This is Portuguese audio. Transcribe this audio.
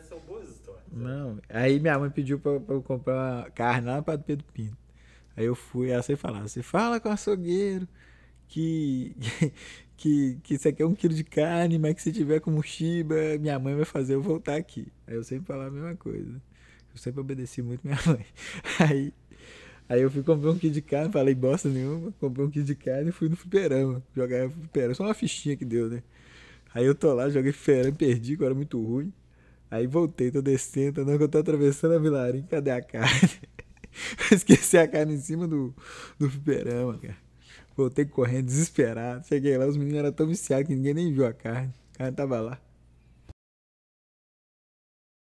São boas histórias. Não. Aí minha mãe pediu pra, pra eu comprar carne lá para Pedro Pinto. Aí eu fui, ela sempre falava, você assim, fala com o açougueiro que, que, que você quer é um quilo de carne, mas que se tiver com mochiba, minha mãe vai fazer eu voltar aqui. Aí eu sempre falava a mesma coisa. Eu sempre obedeci muito minha mãe. Aí, aí eu fui comprar um quilo de carne, falei bosta nenhuma, comprei um quilo de carne e fui no fliperama. Jogar fliperama, só uma fichinha que deu, né? Aí eu tô lá, joguei fliperama, perdi, que era muito ruim. Aí voltei, tô descendo, não, que eu tô atravessando a vilarinha cadê a carne? Esqueci a carne em cima do, do fliperama, cara. Voltei correndo, desesperado. Cheguei lá, os meninos eram tão viciados que ninguém nem viu a carne. A carne tava lá.